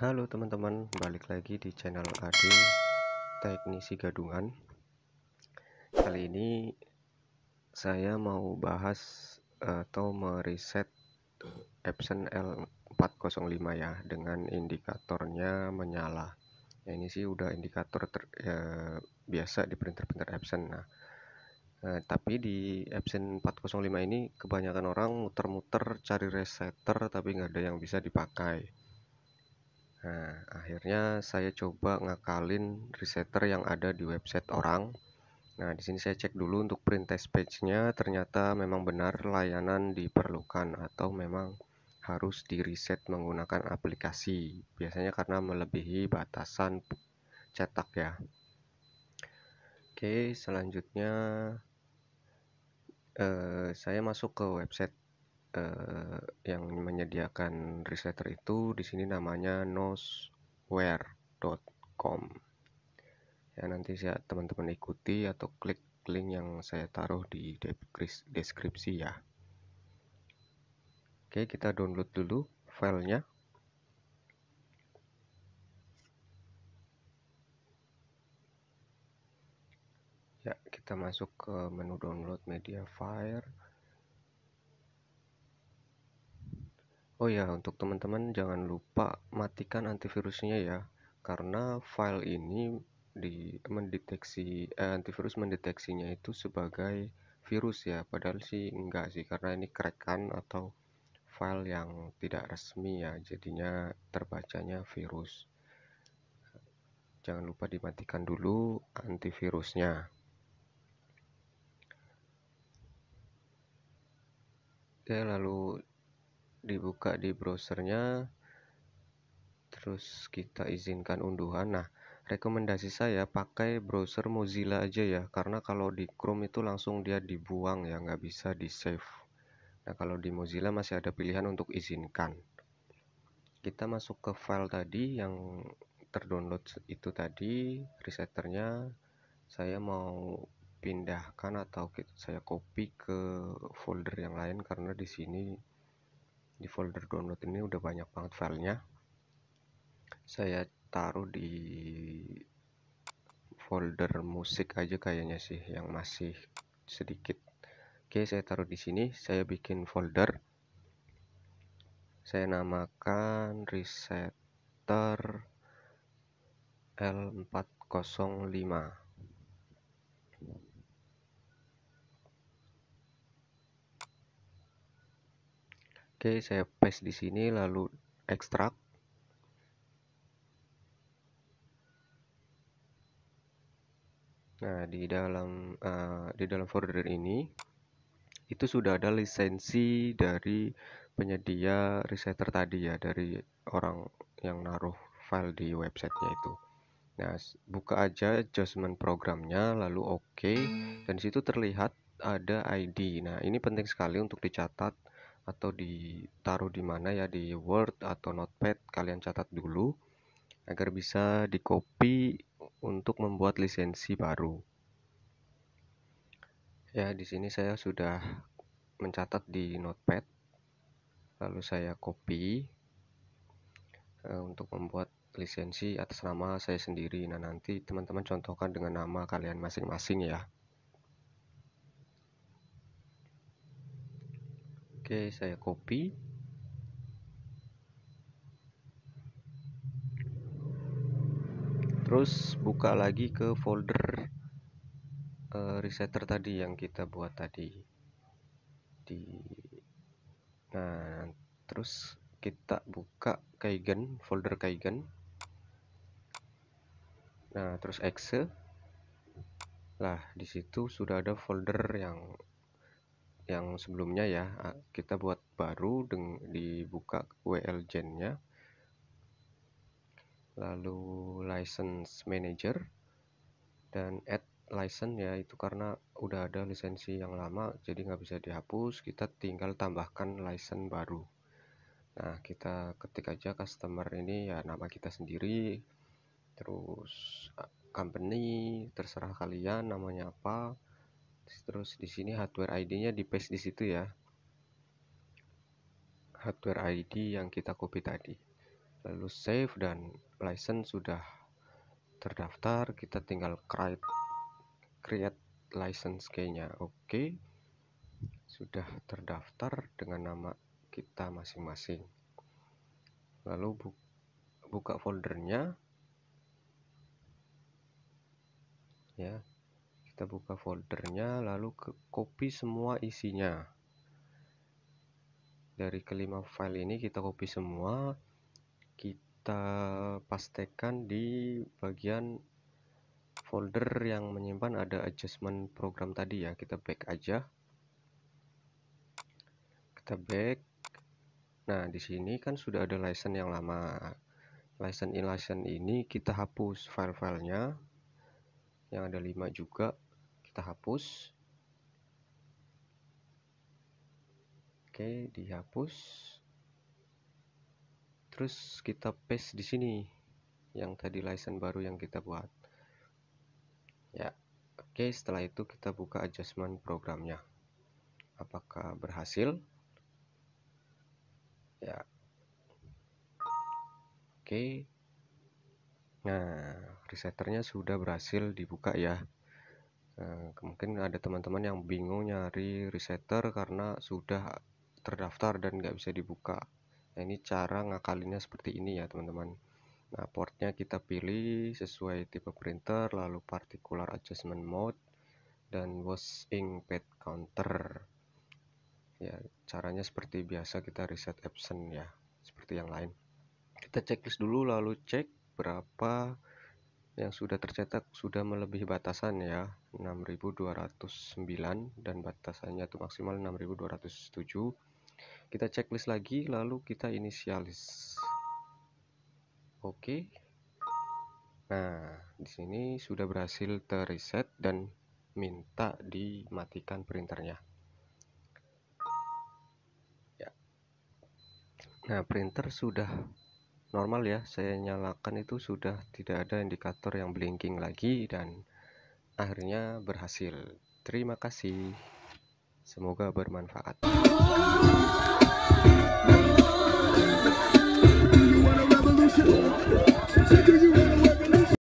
Halo teman-teman, balik lagi di channel Ade Teknisi Gadungan. Kali ini saya mau bahas eh, atau mereset Epson L405 ya dengan indikatornya menyala. Ya, ini sih udah indikator ter, ya, biasa di printer-printer Epson. Nah, Nah, tapi di Epson 405 ini kebanyakan orang muter-muter cari resetter tapi nggak ada yang bisa dipakai. Nah, akhirnya saya coba ngakalin resetter yang ada di website orang. Nah, di sini saya cek dulu untuk print test page-nya, ternyata memang benar layanan diperlukan atau memang harus di reset menggunakan aplikasi. Biasanya karena melebihi batasan cetak ya. Oke, selanjutnya eh, saya masuk ke website Eh, yang menyediakan resetter itu di sini namanya noseware.com ya nanti saya teman-teman ikuti atau klik link yang saya taruh di deskripsi ya oke kita download dulu filenya ya kita masuk ke menu download media file Oh ya, untuk teman-teman jangan lupa matikan antivirusnya ya, karena file ini di mendeteksi eh, antivirus mendeteksinya itu sebagai virus ya, padahal sih enggak sih karena ini kerekan atau file yang tidak resmi ya, jadinya terbacanya virus. Jangan lupa dimatikan dulu antivirusnya. Oke, lalu dibuka di browsernya terus kita izinkan unduhan nah rekomendasi saya pakai browser Mozilla aja ya karena kalau di Chrome itu langsung dia dibuang ya nggak bisa di save nah kalau di Mozilla masih ada pilihan untuk izinkan kita masuk ke file tadi yang terdownload itu tadi resetternya saya mau pindahkan atau saya copy ke folder yang lain karena di sini di folder download ini udah banyak banget filenya saya taruh di folder musik aja kayaknya sih yang masih sedikit oke saya taruh di sini saya bikin folder saya namakan resetter L405 Oke, saya paste di sini lalu ekstrak. Nah, di dalam uh, di dalam folder ini itu sudah ada lisensi dari penyedia resetter tadi ya dari orang yang naruh file di websitenya itu. Nah, buka aja adjustment programnya, lalu oke, okay. dan disitu terlihat ada ID. Nah, ini penting sekali untuk dicatat atau ditaruh di mana ya di Word atau Notepad kalian catat dulu agar bisa di copy untuk membuat lisensi baru. Ya, di sini saya sudah mencatat di Notepad. Lalu saya copy uh, untuk membuat lisensi atas nama saya sendiri. Nah, nanti teman-teman contohkan dengan nama kalian masing-masing ya. Oke, saya copy. Terus buka lagi ke folder uh, resetter tadi yang kita buat tadi. Di Nah, terus kita buka Kaigen, folder Kaigen. Nah, terus exe. Lah, di situ sudah ada folder yang yang sebelumnya ya kita buat baru dengan dibuka WL Gen-nya lalu license manager dan add license ya itu karena udah ada lisensi yang lama jadi nggak bisa dihapus kita tinggal tambahkan license baru nah kita ketik aja customer ini ya nama kita sendiri terus company terserah kalian namanya apa terus di sini hardware ID-nya di paste di situ ya hardware ID yang kita copy tadi lalu save dan license sudah terdaftar kita tinggal create create license nya oke okay. sudah terdaftar dengan nama kita masing-masing lalu bu buka foldernya ya kita buka foldernya lalu ke copy semua isinya dari kelima file ini kita copy semua kita pastikan di bagian folder yang menyimpan ada adjustment program tadi ya kita back aja kita back nah di sini kan sudah ada license yang lama license in license ini kita hapus file-filenya yang ada lima juga kita hapus oke dihapus terus kita paste di sini yang tadi license baru yang kita buat ya oke setelah itu kita buka adjustment programnya apakah berhasil ya oke nah reseternya sudah berhasil dibuka ya Nah, mungkin ada teman-teman yang bingung nyari resetter karena sudah terdaftar dan nggak bisa dibuka. Nah, ini cara ngakalinya seperti ini ya, teman-teman. Nah, portnya kita pilih sesuai tipe printer, lalu particular adjustment mode, dan was ink pad counter. Ya, caranya seperti biasa kita reset absent ya, seperti yang lain. Kita checklist dulu, lalu cek berapa yang sudah tercetak sudah melebihi batasan ya 6209 dan batasannya itu maksimal 6207 kita checklist lagi lalu kita inisialis oke okay. nah di sini sudah berhasil terreset dan minta dimatikan printernya ya nah printer sudah normal ya saya nyalakan itu sudah tidak ada indikator yang blinking lagi dan akhirnya berhasil terima kasih semoga bermanfaat